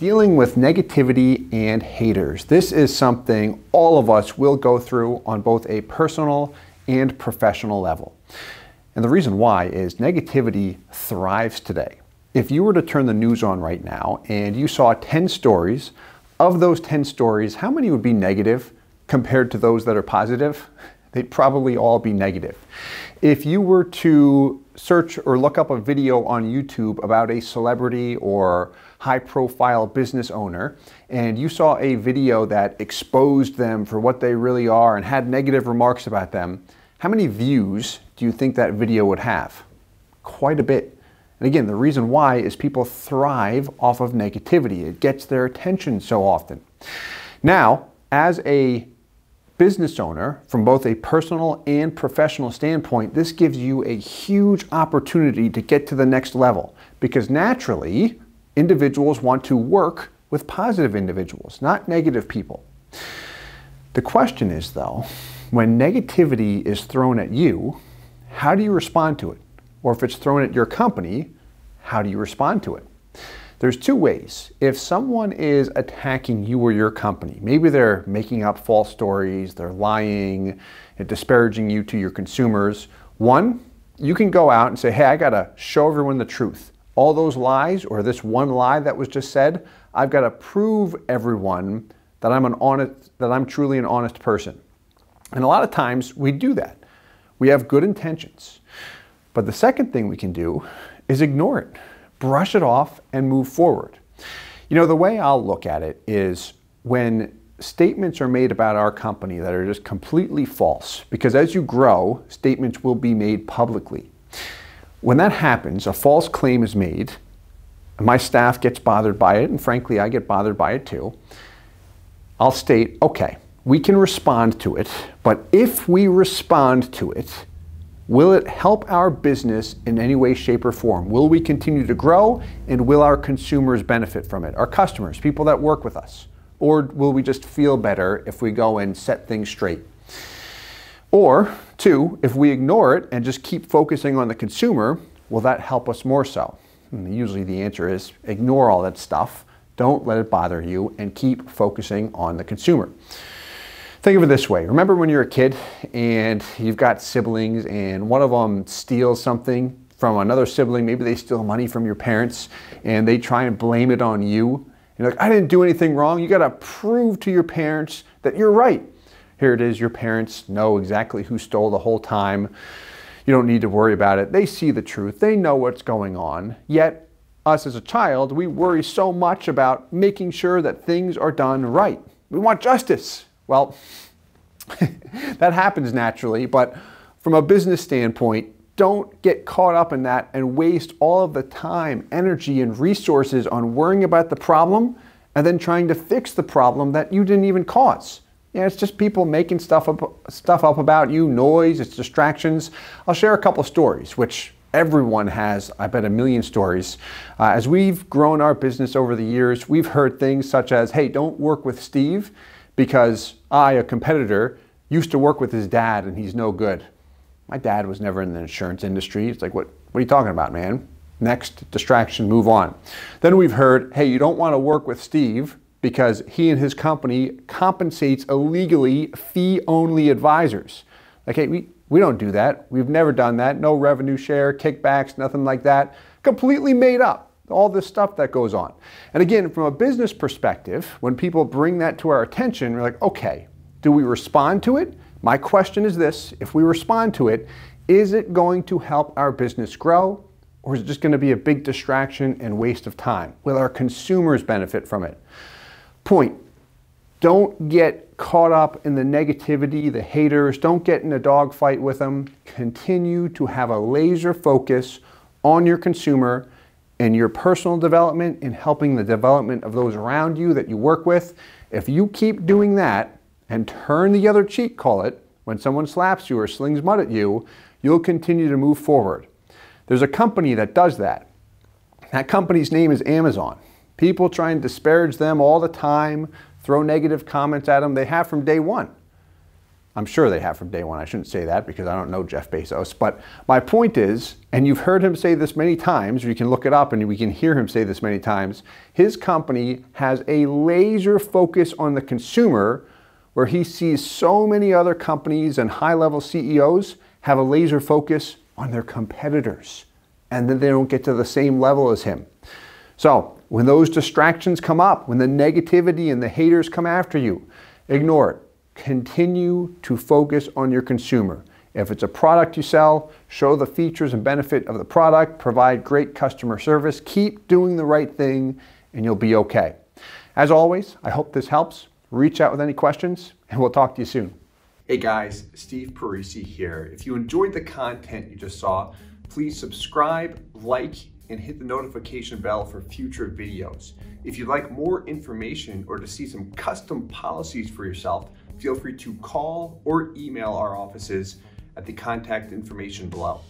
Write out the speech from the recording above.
Dealing with negativity and haters. This is something all of us will go through on both a personal and professional level. And the reason why is negativity thrives today. If you were to turn the news on right now and you saw 10 stories, of those 10 stories, how many would be negative compared to those that are positive? They'd probably all be negative. If you were to search or look up a video on YouTube about a celebrity or high profile business owner and you saw a video that exposed them for what they really are and had negative remarks about them, how many views do you think that video would have? Quite a bit. And again, the reason why is people thrive off of negativity. It gets their attention so often. Now, as a business owner, from both a personal and professional standpoint, this gives you a huge opportunity to get to the next level because naturally, individuals want to work with positive individuals, not negative people. The question is, though, when negativity is thrown at you, how do you respond to it? Or if it's thrown at your company, how do you respond to it? There's two ways. If someone is attacking you or your company, maybe they're making up false stories, they're lying, and disparaging you to your consumers. One, you can go out and say, hey, I gotta show everyone the truth all those lies or this one lie that was just said. I've got to prove everyone that I'm an honest that I'm truly an honest person. And a lot of times we do that. We have good intentions. But the second thing we can do is ignore it. Brush it off and move forward. You know, the way I'll look at it is when statements are made about our company that are just completely false because as you grow, statements will be made publicly. When that happens, a false claim is made, my staff gets bothered by it, and frankly, I get bothered by it too. I'll state, okay, we can respond to it, but if we respond to it, will it help our business in any way, shape, or form? Will we continue to grow, and will our consumers benefit from it? Our customers, people that work with us? Or will we just feel better if we go and set things straight? Or two, if we ignore it and just keep focusing on the consumer, will that help us more so? And hmm, usually the answer is ignore all that stuff, don't let it bother you, and keep focusing on the consumer. Think of it this way. Remember when you're a kid and you've got siblings and one of them steals something from another sibling, maybe they steal money from your parents and they try and blame it on you. You're like, I didn't do anything wrong. You got to prove to your parents that you're right. Here it is, your parents know exactly who stole the whole time. You don't need to worry about it. They see the truth, they know what's going on. Yet, us as a child, we worry so much about making sure that things are done right. We want justice. Well, that happens naturally, but from a business standpoint, don't get caught up in that and waste all of the time, energy, and resources on worrying about the problem and then trying to fix the problem that you didn't even cause. Yeah, it's just people making stuff up, stuff up about you, noise, it's distractions. I'll share a couple of stories, which everyone has, I bet, a million stories. Uh, as we've grown our business over the years, we've heard things such as, hey, don't work with Steve because I, a competitor, used to work with his dad and he's no good. My dad was never in the insurance industry. It's like, what, what are you talking about, man? Next distraction, move on. Then we've heard, hey, you don't want to work with Steve because he and his company compensates illegally fee-only advisors. Okay, we, we don't do that. We've never done that. No revenue share, kickbacks, nothing like that. Completely made up. All this stuff that goes on. And again, from a business perspective, when people bring that to our attention, we're like, okay, do we respond to it? My question is this if we respond to it, is it going to help our business grow? Or is it just going to be a big distraction and waste of time? Will our consumers benefit from it? point. Don't get caught up in the negativity, the haters. Don't get in a dogfight with them. Continue to have a laser focus on your consumer and your personal development and helping the development of those around you that you work with. If you keep doing that and turn the other cheek, call it, when someone slaps you or slings mud at you, you'll continue to move forward. There's a company that does that. That company's name is Amazon. People try and disparage them all the time, throw negative comments at them. They have from day one. I'm sure they have from day one. I shouldn't say that because I don't know Jeff Bezos. But my point is, and you've heard him say this many times, or you can look it up and we can hear him say this many times, his company has a laser focus on the consumer where he sees so many other companies and high level CEOs have a laser focus on their competitors. And then they don't get to the same level as him. So when those distractions come up, when the negativity and the haters come after you, ignore it. Continue to focus on your consumer. If it's a product you sell, show the features and benefit of the product, provide great customer service, keep doing the right thing, and you'll be okay. As always, I hope this helps. Reach out with any questions, and we'll talk to you soon. Hey guys, Steve Parisi here. If you enjoyed the content you just saw, please subscribe, like, and hit the notification bell for future videos. If you'd like more information or to see some custom policies for yourself, feel free to call or email our offices at the contact information below.